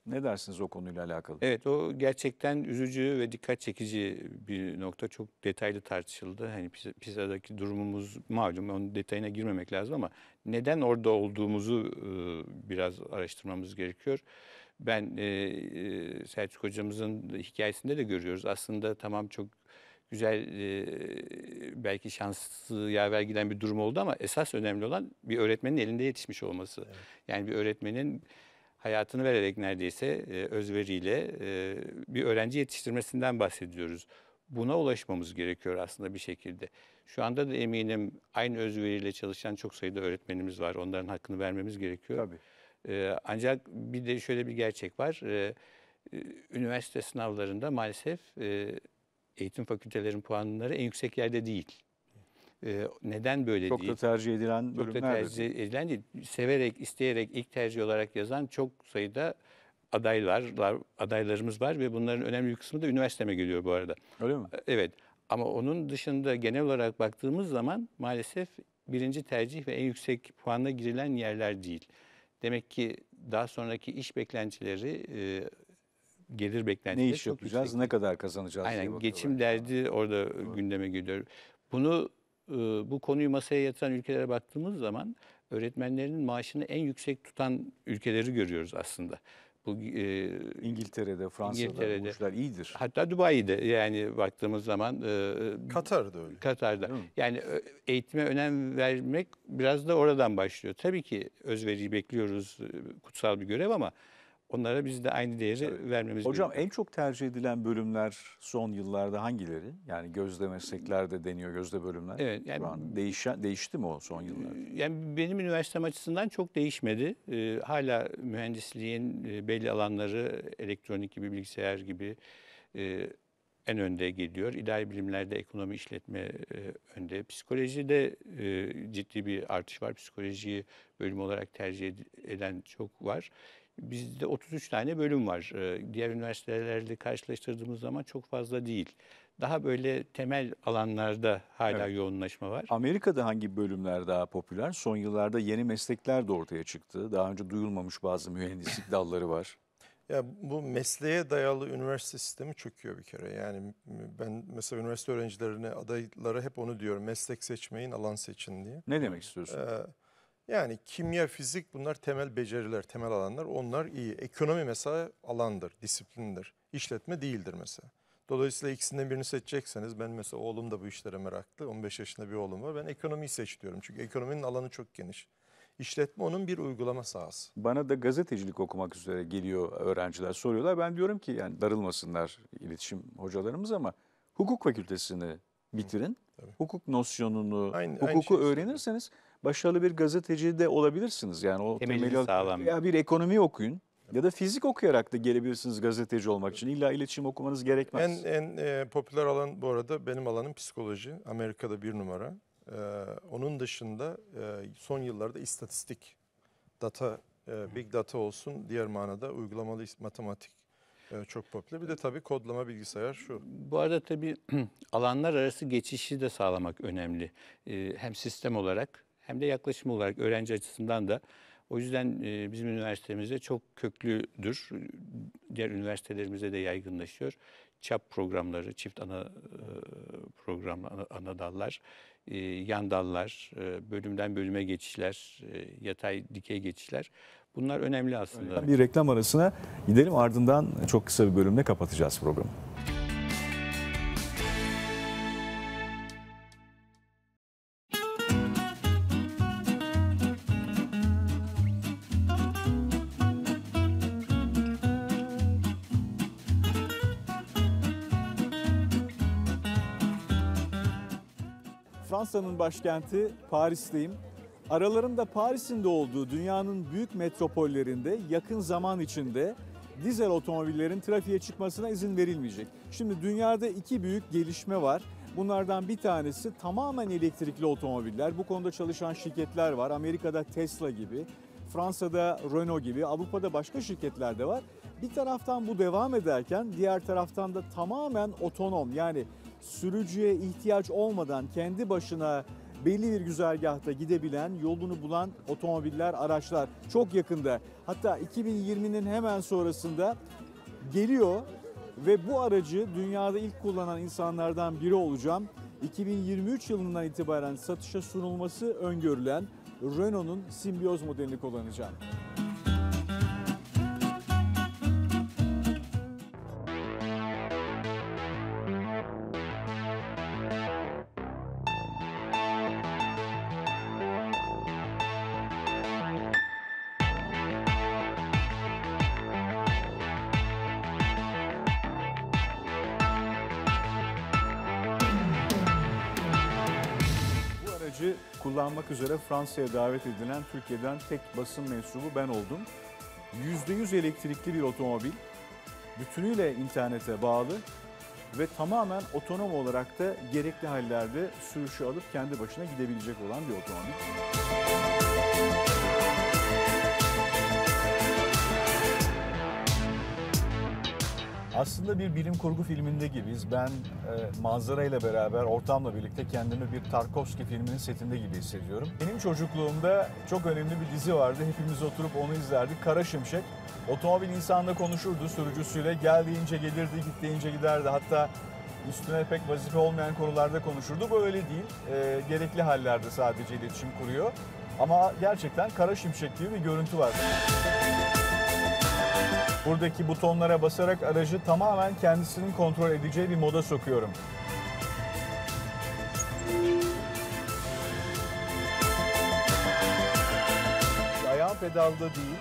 [SPEAKER 1] Ne dersiniz o konuyla alakalı?
[SPEAKER 2] Evet o gerçekten üzücü ve dikkat çekici bir nokta. Çok detaylı tartışıldı. Hani PISA'daki durumumuz malum. Onun detayına girmemek lazım ama neden orada olduğumuzu e, biraz araştırmamız gerekiyor. Ben e, e, Selçuk hocamızın hikayesinde de görüyoruz. Aslında tamam çok güzel belki şanslı yaver giden bir durum oldu ama esas önemli olan bir öğretmenin elinde yetişmiş olması. Evet. Yani bir öğretmenin hayatını vererek neredeyse e, özveriyle e, bir öğrenci yetiştirmesinden bahsediyoruz. Buna ulaşmamız gerekiyor aslında bir şekilde. Şu anda da eminim aynı özveriyle çalışan çok sayıda öğretmenimiz var. Onların hakkını vermemiz gerekiyor. Tabii. E, ancak bir de şöyle bir gerçek var. E, e üniversite sınavlarında maalesef e, eğitim fakültelerinin puanları en yüksek yerde değil. Ee, neden böyle çok değil? Çok da tercih edilen Çok da tercih edilen değil. Severek, isteyerek, ilk tercih olarak yazan çok sayıda adaylar, adaylarımız var ve bunların önemli bir kısmı da üniversiteme geliyor bu arada. Öyle mi? Ee, evet. Ama onun dışında genel olarak baktığımız zaman maalesef birinci tercih ve en yüksek puanla girilen yerler değil. Demek ki daha sonraki iş beklentileri, e, gelir beklentileri Ne iş yapacağız, yüksek. ne kadar kazanacağız Aynen, geçim derdi orada Doğru. gündeme geliyor. Bunu e, bu konuyu masaya yatıran ülkelere baktığımız zaman öğretmenlerin maaşını en yüksek tutan ülkeleri görüyoruz aslında. Bu e, İngiltere'de, Fransa'da İngiltere'de, bu işler iyidir. Hatta Dubai'de yani baktığımız zaman e, Katar'da öyle. Katar'da. Yani e, eğitime önem vermek biraz da oradan başlıyor. Tabii ki özveriyi bekliyoruz. E, kutsal bir görev ama Onlara biz de aynı değeri Tabii. vermemiz Hocam gerekiyor. en çok tercih edilen
[SPEAKER 1] bölümler son yıllarda hangileri? Yani gözde meslekler de deniyor, gözde bölümler. Evet. Yani, Şu an
[SPEAKER 2] değişen, değişti mi o son yıllarda? Ee, yani benim üniversitem açısından çok değişmedi. Ee, hala mühendisliğin e, belli alanları elektronik gibi, bilgisayar gibi e, en önde geliyor. İdari bilimlerde ekonomi işletme e, önde. Psikolojide e, ciddi bir artış var. Psikolojiyi bölüm olarak tercih eden çok var. Bizde 33 tane bölüm var. Ee, diğer üniversitelerle karşılaştırdığımız zaman çok fazla değil. Daha böyle temel alanlarda hala evet. yoğunlaşma var.
[SPEAKER 1] Amerika'da hangi bölümler daha popüler? Son yıllarda yeni meslekler de ortaya çıktı. Daha önce duyulmamış bazı mühendislik dalları var.
[SPEAKER 3] Ya bu mesleğe dayalı üniversite sistemi çöküyor bir kere. Yani ben mesela üniversite öğrencilerine, adaylara hep onu diyorum. Meslek seçmeyin, alan seçin diye. Ne demek istiyorsun? Ee, yani kimya, fizik bunlar temel beceriler, temel alanlar. Onlar iyi. Ekonomi mesela alandır, disiplindir. İşletme değildir mesela. Dolayısıyla ikisinden birini seçecekseniz ben mesela oğlum da bu işlere meraklı. 15 yaşında bir oğlum var. Ben ekonomiyi seçiyorum Çünkü ekonominin alanı çok geniş. İşletme onun bir uygulama sahası. Bana
[SPEAKER 1] da gazetecilik okumak üzere geliyor öğrenciler soruyorlar. Ben diyorum ki yani darılmasınlar iletişim hocalarımız ama hukuk fakültesini bitirin. Tabii. hukuk nosyonunu, aynı, hukuku aynı öğrenirseniz başarılı bir gazeteci de olabilirsiniz. Yani o temeli, sağlam. Ya bir ekonomi okuyun. Ya da fizik okuyarak da gelebilirsiniz gazeteci olmak için. İlla iletişim okumanız
[SPEAKER 3] gerekmez. En, en e, popüler alan bu arada benim alanım psikoloji. Amerika'da bir numara. Ee, onun dışında e, son yıllarda istatistik, data, e, big data olsun diğer manada uygulamalı matematik Evet, çok popüler. Bir de tabii kodlama bilgisayar şu. Bu
[SPEAKER 2] arada tabii alanlar arası geçişi de sağlamak önemli. Ee, hem sistem olarak hem de yaklaşım olarak öğrenci açısından da. O yüzden e, bizim üniversitemizde çok köklüdür. Diğer üniversitelerimize de yaygınlaşıyor. ÇAP programları, çift ana e, program ana dallar, e, yan dallar, bölümden bölüme geçişler, yatay dikey geçişler Bunlar önemli aslında. Bir
[SPEAKER 1] reklam arasına gidelim ardından çok kısa bir bölümle kapatacağız programı. Fransa'nın başkenti Paris'teyim. Aralarında Paris'in de olduğu dünyanın büyük metropollerinde yakın zaman içinde dizel otomobillerin trafiğe çıkmasına izin verilmeyecek. Şimdi dünyada iki büyük gelişme var. Bunlardan bir tanesi tamamen elektrikli otomobiller. Bu konuda çalışan şirketler var. Amerika'da Tesla gibi, Fransa'da Renault gibi, Avrupa'da başka şirketler de var. Bir taraftan bu devam ederken diğer taraftan da tamamen otonom yani sürücüye ihtiyaç olmadan kendi başına belli bir güzergahta gidebilen, yolunu bulan otomobiller, araçlar çok yakında. Hatta 2020'nin hemen sonrasında geliyor ve bu aracı dünyada ilk kullanan insanlardan biri olacağım. 2023 yılından itibaren satışa sunulması öngörülen Renault'un Simbiyoz modelini kullanacağım. kullanmak üzere Fransa'ya davet edilen Türkiye'den tek basın mensubu ben oldum. %100 elektrikli bir otomobil, bütünüyle internete bağlı ve tamamen otonom olarak da gerekli hallerde sürüşü alıp kendi başına gidebilecek olan bir otomobil. Aslında bir bilim kurgu filminde gibiyiz. Ben e, ile beraber, ortamla birlikte kendimi bir Tarkovski filminin setinde gibi hissediyorum. Benim çocukluğumda çok önemli bir dizi vardı. Hepimiz oturup onu izlerdik. Kara Şimşek. Otomobil insanla konuşurdu sürücüsüyle. Geldiğince gelirdi, gittiğince giderdi. Hatta üstüne pek vazife olmayan konularda konuşurdu. Bu öyle değil. E, gerekli hallerde sadece iletişim kuruyor. Ama gerçekten Kara Şimşek gibi bir görüntü var. Buradaki butonlara basarak aracı tamamen kendisinin kontrol edeceği bir moda sokuyorum.
[SPEAKER 2] Ayağım pedalda değil,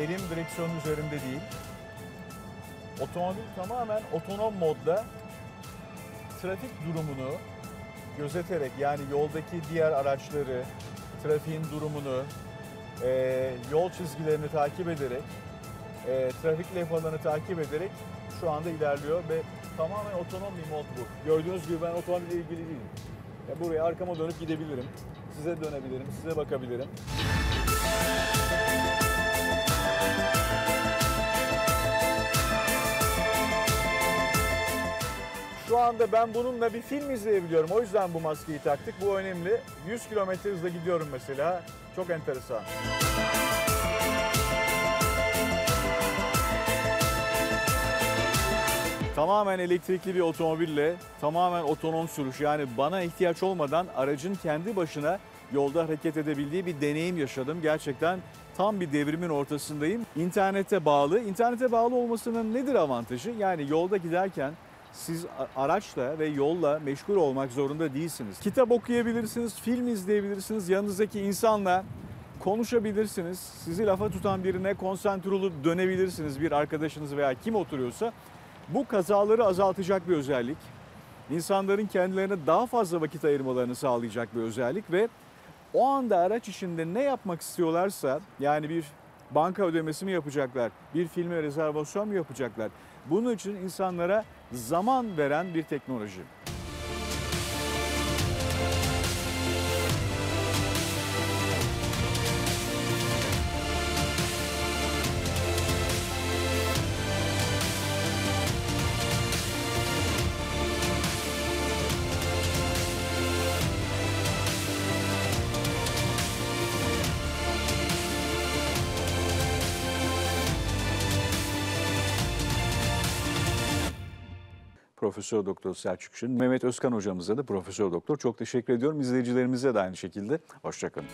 [SPEAKER 1] elim direksiyonun üzerinde değil. Otomobil tamamen otonom modda trafik durumunu gözeterek yani yoldaki diğer araçları, trafiğin durumunu, yol çizgilerini takip ederek e, trafik levhalarını takip ederek şu anda ilerliyor ve tamamen otonom bir mod bu. Gördüğünüz gibi ben otomobille ilgili değilim. Ya buraya arkama dönüp gidebilirim. Size dönebilirim, size bakabilirim. Şu anda ben bununla bir film izleyebiliyorum. O yüzden bu maskeyi taktık. Bu önemli. 100 km hızla gidiyorum mesela. Çok enteresan. Tamamen elektrikli bir otomobille tamamen otonom sürüş yani bana ihtiyaç olmadan aracın kendi başına yolda hareket edebildiği bir deneyim yaşadım. Gerçekten tam bir devrimin ortasındayım. İnternete bağlı. İnternete bağlı olmasının nedir avantajı? Yani yolda giderken siz araçla ve yolla meşgul olmak zorunda değilsiniz. Kitap okuyabilirsiniz, film izleyebilirsiniz, yanınızdaki insanla konuşabilirsiniz. Sizi lafa tutan birine konsantre olup dönebilirsiniz bir arkadaşınız veya kim oturuyorsa bu kazaları azaltacak bir özellik. İnsanların kendilerine daha fazla vakit ayırmalarını sağlayacak bir özellik ve o anda araç içinde ne yapmak istiyorlarsa yani bir banka ödemesi mi yapacaklar, bir filme rezervasyon mu yapacaklar? Bunun için insanlara zaman veren bir teknoloji. Profesör Doktor Selçuk Şirin, Mehmet Özkan hocamıza da Profesör Doktor çok teşekkür ediyorum. İzleyicilerimize de aynı şekilde hoşçakalın.